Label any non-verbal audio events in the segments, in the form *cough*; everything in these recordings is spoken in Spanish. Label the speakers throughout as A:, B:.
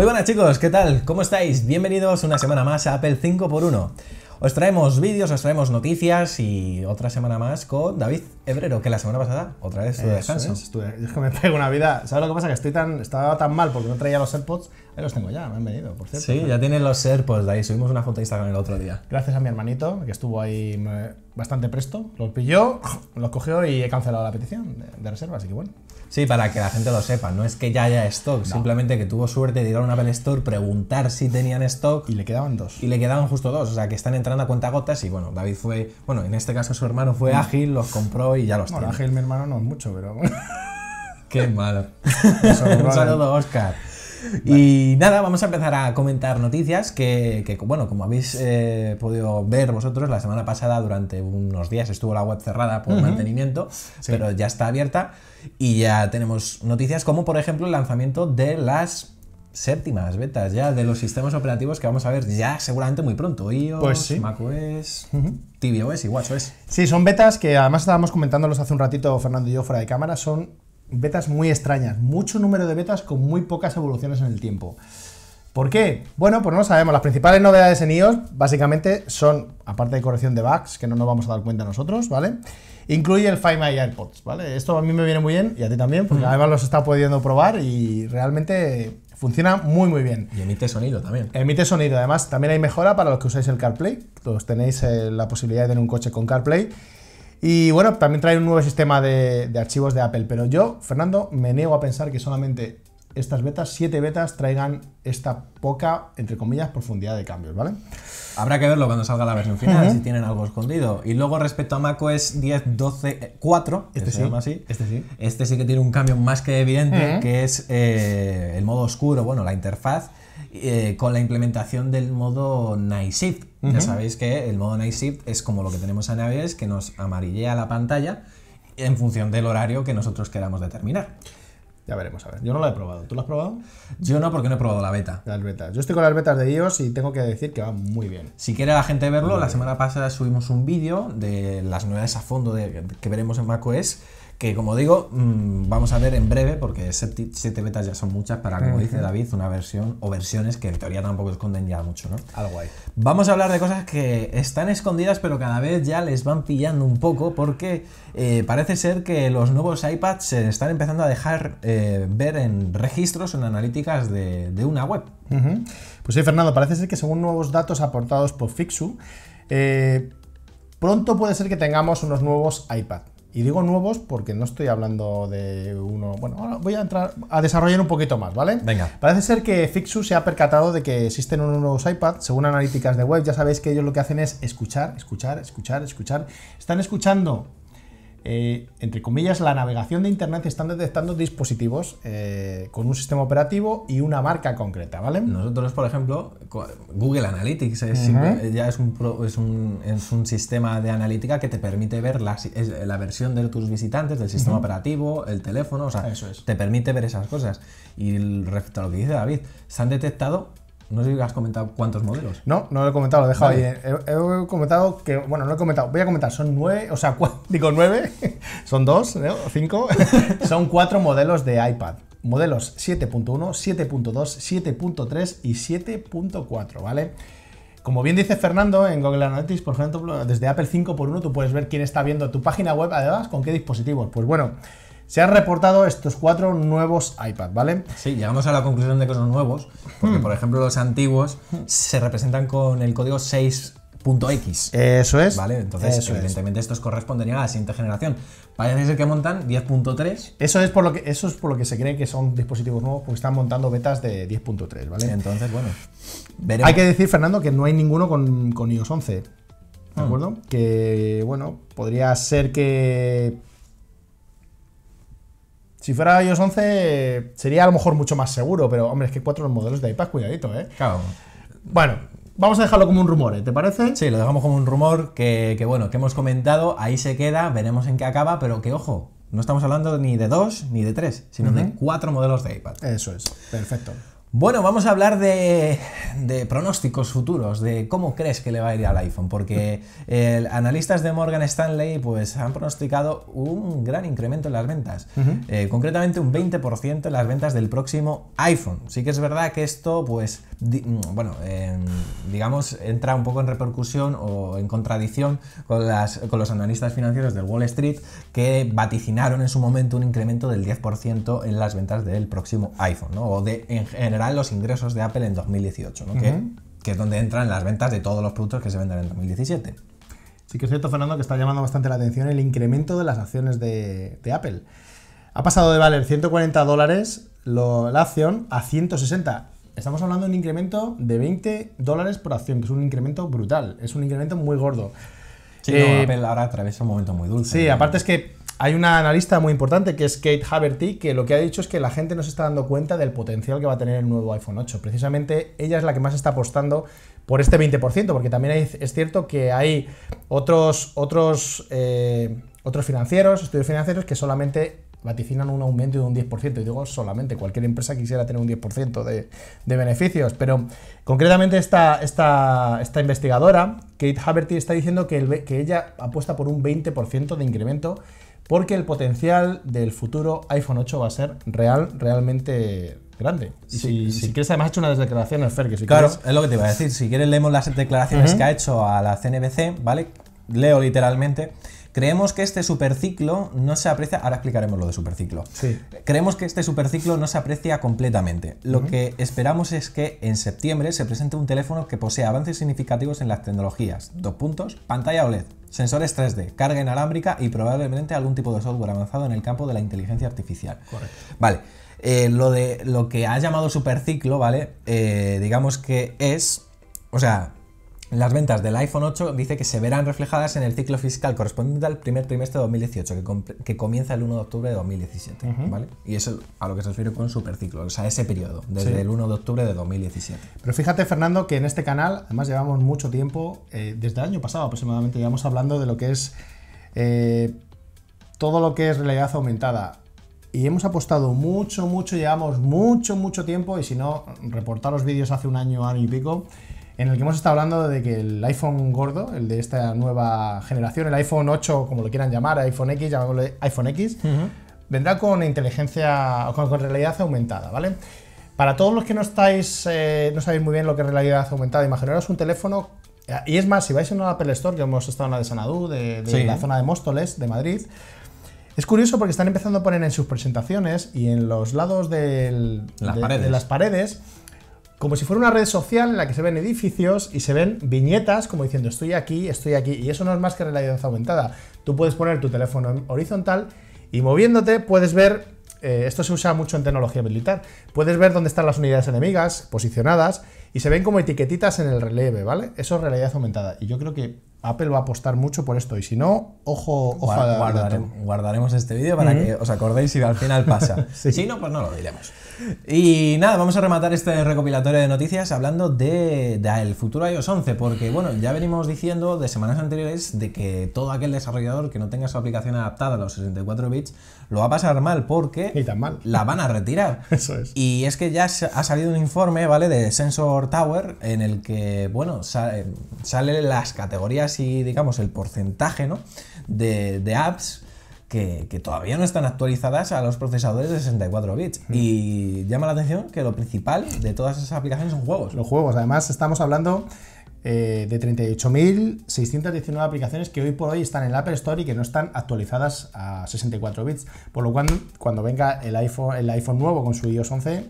A: Muy buenas chicos, ¿qué tal? ¿Cómo estáis? Bienvenidos una semana más a Apple 5x1. Os traemos vídeos, os traemos noticias y otra semana más con David Hebrero, que la semana
B: pasada otra vez estuve descanso. *laughs* Es, que me pego una vida. ¿Sabes lo que pasa? Que estoy tan, estaba tan mal porque no traía los AirPods. Ahí los tengo ya, me han venido, por cierto. Sí, ya
A: tienen los AirPods de ahí. Subimos una foto de Instagram el otro día.
B: Gracias a mi hermanito que estuvo ahí bastante presto, los pilló, los cogió y he cancelado la petición de, reserva, así que bueno. Sí, para que la gente lo sepa, no es que ya haya stock, simplemente que tuvo
A: suerte de ir a una Apple Store, preguntar si tenían stock. Y le quedaban dos. Y le quedaban justo dos, o sea que están entrando a cuenta gotas y bueno, David fue, bueno, en este caso su hermano fue mm. ágil, los compró y ya los bueno, ágil mi hermano no es mucho, pero bueno. Qué malo. *laughs* Un saludo, Oscar. Y nada, vamos a empezar a comentar noticias que, bueno, como habéis eh, podido ver vosotros, la semana pasada durante unos días estuvo la web cerrada por mantenimiento, pero ya está abierta y ya tenemos noticias como por ejemplo el lanzamiento de las séptimas betas ya de los sistemas operativos que vamos a ver ya seguramente muy pronto. iOS, pues
B: macOS, tvOS y watchOS. Sí, son betas que además estábamos comentándolos hace un ratito Fernando y yo fuera de cámara, son betas muy extrañas, mucho número de betas con muy pocas evoluciones en el tiempo. ¿Por qué? Bueno, pues no lo sabemos. Las principales novedades en iOS básicamente son, aparte de corrección de bugs, que no nos vamos a dar cuenta nosotros, ¿vale? Incluye el Find My AirPods, ¿vale? Esto a mí me viene muy bien y a ti también, porque además los está pudiendo probar y realmente funciona muy muy bien. Y emite sonido también. Emite sonido, además también hay mejora para los que usáis el CarPlay, todos tenéis eh, la posibilidad de tener un coche con CarPlay y bueno, también trae un nuevo sistema de, archivos de Apple, pero yo, Fernando, me niego a pensar que solamente estas betas, siete betas, traigan esta poca, entre comillas, profundidad de cambios, ¿vale?
A: Habrá que verlo cuando salga la versión final, si tienen algo escondido. Y luego respecto a macOS 10, 12, 4, este sí, este sí. Este sí que tiene un cambio más que evidente, que es eh, el modo oscuro, bueno, la interfaz eh, con la implementación del modo Night Shift. Ya sabéis que el modo Night Shift es como lo que tenemos en naves que nos amarillea la pantalla en función
B: del horario que nosotros queramos determinar. Ya veremos, a ver. Yo no lo he probado. ¿Tú lo has probado? Yo no, porque no he probado la beta. Yo estoy con las betas de dios y tengo que decir que va muy bien. Si quiere la gente verlo,
A: la semana pasada subimos un vídeo de las novedades a fondo de, que veremos en macOS que como digo, mm, vamos a ver en breve, porque 7 betas ya son muchas para, como dice David, una versión o versiones que en teoría tampoco esconden ya mucho, ¿no? Algo ahí. Vamos a hablar de cosas que están escondidas, pero cada vez ya les van pillando un poco, porque eh, parece ser que los nuevos iPads se están empezando a dejar eh, ver en registros en analíticas de,
B: una web. Pues sí, Fernando, parece ser que según nuevos datos aportados por Fixu, eh, pronto puede ser que tengamos unos nuevos iPads. Y digo nuevos porque no estoy hablando de uno. Bueno, ahora voy a entrar a desarrollar un poquito más, ¿vale? Venga. Parece ser que Fixu se ha percatado de que existen unos nuevos iPads, según analíticas de web. Ya sabéis que ellos lo que hacen es escuchar, escuchar, escuchar, escuchar. Están escuchando eh, entre comillas, la navegación de Internet están detectando dispositivos eh, con un sistema operativo y una marca concreta, ¿vale? Nosotros, por ejemplo, Google Analytics es, ya es un,
A: es, un, sistema de analítica que te permite ver la, versión de tus visitantes, del sistema operativo, el teléfono, o sea, te permite ver esas cosas. Y respecto a lo que dice David, se han detectado no sé si has comentado cuántos modelos.
B: No, no lo he comentado, lo he dejado ahí. He, comentado que, bueno, no he comentado, voy a comentar, son nueve, o sea, digo nueve, *laughs* son dos, ¿no? cinco, *laughs* son cuatro modelos de iPad. Modelos 7.1, 7.2, 7.3 y 7.4, ¿vale? Como bien dice Fernando, en Google Analytics, por ejemplo, desde Apple 5 por 1 tú puedes ver quién está viendo tu página web, además, con qué dispositivos. Pues bueno, se han reportado estos cuatro nuevos iPad, ¿vale? Sí, llegamos a la conclusión de que son
A: nuevos, porque hmm. por ejemplo los antiguos se representan con el código 6.x.
B: Eso es. Vale, entonces evidentemente estos corresponderían a la siguiente generación. Parece decir que montan 10.3. Eso es por lo que eso es por lo que se cree que son dispositivos nuevos porque están montando betas de 10.3, ¿vale? Entonces, bueno, Hay que decir, Fernando, que no hay ninguno con, con iOS 11. ¿De hmm. acuerdo? Que bueno, podría ser que si fuera iOS 11 sería a lo mejor mucho más seguro, pero hombre, es que cuatro modelos de iPad, cuidadito, ¿eh? Claro. Bueno, vamos a dejarlo como un rumor, ¿eh? ¿te parece? Sí, lo
A: dejamos como un rumor que, bueno, que hemos comentado, ahí se queda, veremos en qué acaba, pero que ojo, no estamos hablando ni de dos ni de tres, sino de cuatro modelos de iPad. Eso es, perfecto. Bueno, vamos a hablar de de pronósticos futuros, de cómo crees que le va a ir al iPhone, porque analistas de Morgan Stanley pues, han pronosticado un gran incremento en las ventas, eh, concretamente un 20% en las ventas del próximo iPhone. Sí que es verdad que esto, pues, mm, bueno, em, digamos, entra un poco en repercusión o en contradicción con, las, con los analistas financieros del Wall Street que vaticinaron en su momento un incremento del 10% en las ventas del próximo iPhone, o de en general los ingresos de Apple en 2018 que, es donde entran las ventas de todos los productos que se venden en
B: 2017. Sí que es cierto, Fernando, que está llamando bastante la atención el incremento de las acciones de, Apple. Ha pasado de valer 140 dólares la acción a 160. Estamos hablando de un incremento de 20 dólares por acción, que es un incremento brutal, es un incremento muy gordo. Sí, eh, Apple ahora atraviesa un momento muy dulce. Sí, aparte es que hay una analista muy importante que es Kate Haverty, que lo que ha dicho es que la gente no se está dando cuenta del potencial que va a tener el nuevo iPhone 8. Precisamente ella es la que más está apostando por este 20%, porque también es cierto que hay otros, otros, eh, otros financieros, estudios financieros, que solamente vaticinan un aumento de un 10%, y digo solamente, cualquier empresa quisiera tener un 10% de, beneficios, pero concretamente esta, esta, esta investigadora, Kate Haverty, está diciendo que ella apuesta por un 20% de incremento porque el potencial del futuro iPhone 8 va a ser real, realmente grande. si, quieres, además, ha hecho una declaración declaraciones, Fer, que si Claro, es lo que te iba a decir. Si quieres, leemos las declaraciones que ha hecho a la
A: CNBC, ¿vale? Leo literalmente. Creemos que este superciclo no se aprecia. Ahora explicaremos lo de superciclo. Sí. Creemos que este superciclo no se aprecia completamente. Lo que esperamos es que en septiembre se presente un teléfono que posea avances significativos en las tecnologías. Dos puntos. Pantalla OLED sensores 3D, carga inalámbrica y probablemente algún tipo de software avanzado en el campo de la inteligencia artificial. Correcto. Vale. Eh, lo de lo que ha llamado superciclo, ¿vale? Eh, digamos que es. O sea, las ventas del iPhone 8 dice que se verán reflejadas en el ciclo fiscal correspondiente al primer trimestre de 2018, que, comienza el 1 de octubre de 2017, ¿vale? Y eso a lo que se refiere con superciclo, o sea, ese periodo, desde el 1 de
B: octubre de 2017. Pero fíjate, Fernando, que en este canal, además llevamos mucho tiempo, eh, desde el año pasado aproximadamente, llevamos hablando de lo que es eh, todo lo que es realidad aumentada. Y hemos apostado mucho, mucho, llevamos mucho, mucho tiempo, y si no, reportar los vídeos hace un año, año y pico, en el que hemos estado hablando de que el iPhone gordo, el de esta nueva generación, el iPhone 8, como lo quieran llamar, iPhone X, llamémosle iPhone X, vendrá con inteligencia, con, realidad aumentada, ¿vale? Para todos los que no estáis, eh, no sabéis muy bien lo que es realidad aumentada, imaginaros un teléfono. Y es más, si vais en una Apple Store, que hemos estado en la de Sanadú, de, la zona de Móstoles, de Madrid, es curioso porque están empezando a poner en sus presentaciones y en los lados del, de, las paredes como si fuera una red social en la que se ven edificios y se ven viñetas como diciendo estoy aquí, estoy aquí, y eso no es más que realidad aumentada. Tú puedes poner tu teléfono horizontal y moviéndote puedes ver, eh, esto se usa mucho en tecnología militar, puedes ver dónde están las unidades enemigas posicionadas y se ven como etiquetitas en el relieve, ¿vale? Eso es realidad aumentada y yo creo que Apple va a apostar mucho por esto y si no, ojo, ojo
A: guardaremos este vídeo para que os acordéis si al final pasa. *laughs* Si no, pues no lo diremos. Y nada, vamos a rematar este recopilatorio de noticias hablando de, futuro iOS 11, porque bueno, ya venimos diciendo de semanas anteriores de que todo aquel desarrollador que no tenga su aplicación adaptada a los 64 bits lo va a pasar mal porque la van a retirar. *laughs* Eso es. Y es que ya ha salido un informe, ¿vale? De Sensor Tower en el que, bueno, eh, salen las categorías y digamos, el porcentaje ¿no? de, apps que, todavía no están actualizadas a los procesadores de 64 bits. Mm. Y llama la atención que lo principal de
B: todas esas aplicaciones son juegos. Los juegos, además estamos hablando eh, de 38.619 aplicaciones que hoy por hoy están en la Apple Store y que no están actualizadas a 64 bits. Por lo cual, cuando venga el iPhone, el iPhone nuevo con su iOS 11,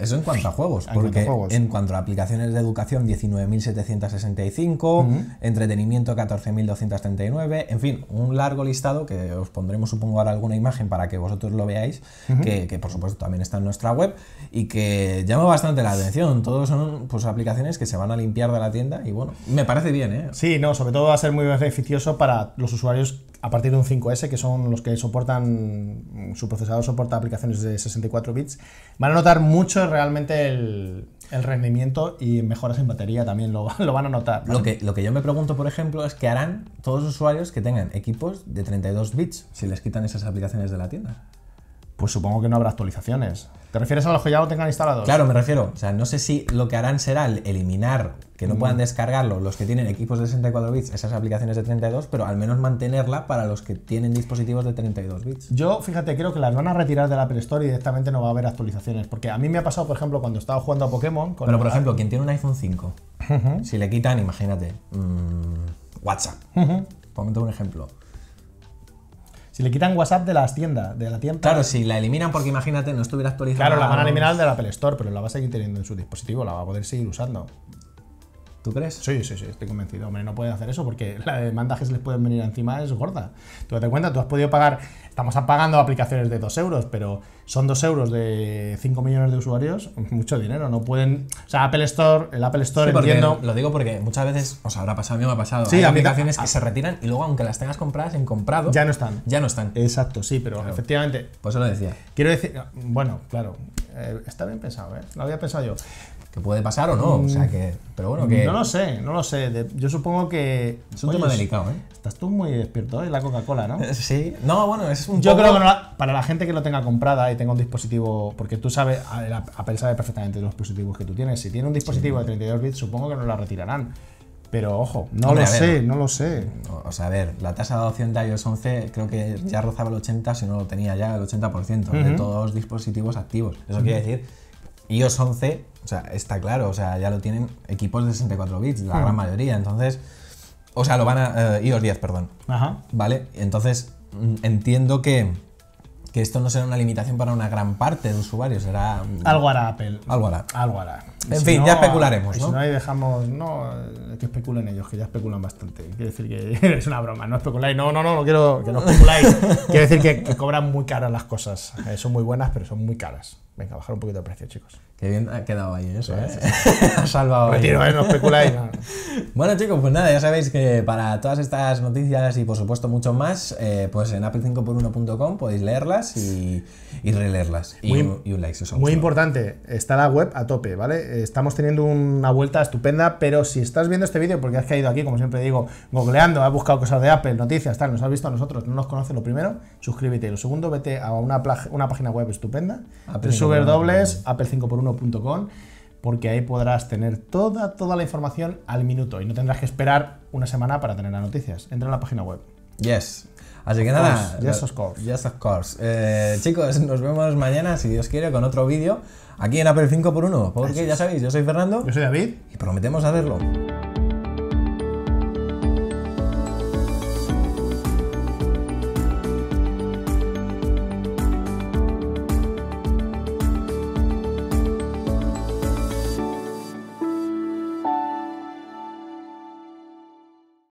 B: eso en
A: cuanto a juegos, porque en cuanto a aplicaciones de educación 19.765, entretenimiento 14.239, en fin, un largo listado que os pondremos supongo ahora alguna imagen para que vosotros lo veáis, que, por supuesto también está en nuestra web y que
B: llama bastante la atención. Todos son pues aplicaciones que se van a limpiar de la tienda y bueno, me parece bien, ¿eh? Sí, no, sobre todo va a ser muy beneficioso para los usuarios a partir de un 5S, que son los que soportan, su procesador soporta aplicaciones de 64 bits, van a notar mucho realmente el, rendimiento y mejoras en batería también lo, *laughs* lo van a notar. Lo que, lo que, yo me
A: pregunto, por ejemplo, es qué harán todos los usuarios que tengan equipos de 32 bits si les quitan esas aplicaciones de la tienda. Pues supongo que no habrá actualizaciones. ¿Te refieres
B: a los que ya lo tengan instalado? Claro, me refiero.
A: O sea, no sé si lo que harán será eliminar, que no puedan mm. descargarlo los que tienen equipos de 64 bits, esas aplicaciones de 32, pero al menos mantenerla para los que tienen dispositivos de 32
B: bits. Yo, fíjate, creo que las van a retirar de la Apple Store y directamente no va a haber actualizaciones. Porque a mí me ha pasado, por ejemplo, cuando estaba jugando a Pokémon. Con pero, por ejemplo, quien tiene un iPhone
A: 5, si le quitan, imagínate, mm, WhatsApp. un ejemplo si le quitan WhatsApp de las tiendas, de la tienda. Claro, si la eliminan porque imagínate, no estuviera actualizada. Claro, la van a eliminar de la
B: Apple Store, pero la va a seguir teniendo en su dispositivo, la va a poder seguir usando. ¿Tú crees? Sí, sí, sí, estoy convencido. Hombre, no pueden hacer eso porque la demanda que se les pueden venir encima es gorda. Tú date cuenta, tú has podido pagar, estamos pagando aplicaciones de 2 euros, pero son 2 euros de 5 millones de usuarios, *laughs* mucho dinero. No pueden. O sea, Apple Store, el Apple Store, Lo
A: digo porque muchas veces o sea, habrá pasado, a mí me ha pasado. Sí, Hay aplicaciones que se retiran y luego, aunque las tengas compradas
B: en comprado. Ya no están. Ya no están. Exacto, sí, pero efectivamente. Pues eso lo decía. Quiero decir. Bueno, claro. Eh, está bien pensado, ¿eh? Lo había pensado yo que puede pasar o no. O sea que. Pero bueno, que. No lo sé, no lo sé. yo supongo que. Es un tema delicado, ¿eh? Estás tú muy despierto, hoy La Coca-Cola, ¿no? *laughs* Sí. No, bueno, es un. Yo creo que para la gente que lo tenga comprada y tenga un dispositivo. Porque tú sabes, Apple sabe perfectamente los dispositivos que tú tienes. Si tiene un dispositivo de 32 bits, supongo que no la retirarán. Pero ojo, no lo sé,
A: no lo sé. O sea, a ver, la tasa de adopción de iOS 11 creo que ya rozaba el 80, si no lo tenía ya, el 80% de todos los dispositivos activos. Eso quiere decir iOS 11, o sea, está claro, o sea, ya lo tienen equipos de 64 bits, la gran hmm. mayoría, entonces, o sea, lo van a, eh, iOS 10, perdón, Ajá. ¿vale? Entonces, mm, entiendo que, esto no será una limitación para una gran parte de usuarios, será... Mm, algo hará Apple. Algo hará. Algo hará. En fin, ya especularemos, ¿no? Si no, ahí
B: dejamos... No, eh, que especulen ellos, que ya especulan bastante. Quiero decir que *laughs* es una broma, no especuláis. No, no, no, no quiero que no especuláis. *laughs* Quiero decir que, cobran muy caras las cosas. Eh, son muy buenas, pero son muy caras. Venga, bajar un poquito el precio, chicos. Qué bien ha quedado ahí eso, ¿eh? *laughs* ha salvado. Retiro, ¿eh? No especuláis.
A: *laughs* bueno, chicos, pues nada, ya sabéis que para todas estas noticias y por supuesto mucho más, eh, pues en apple5x1.com podéis leerlas y, y releerlas. y, un like si Muy
B: importante, está la web a tope, ¿vale? Estamos teniendo una vuelta estupenda, pero si estás viendo este vídeo, porque has caído aquí, como siempre digo, googleando, has buscado cosas de Apple, noticias, tal, nos has visto a nosotros, no nos conoces lo primero, suscríbete. Y Lo segundo, vete a una, una página web estupenda apple 5 x 1com porque ahí podrás tener toda, toda la información al minuto y no tendrás que esperar una semana para tener las noticias. Entra en la página web. Yes. Así que nada. Course. Yes, of course. Yes,
A: of course. Eh, chicos, nos vemos mañana, si Dios quiere, con otro vídeo aquí en Apple 5x1. Porque ya sabéis, yo soy Fernando. Yo soy David. Y prometemos hacerlo.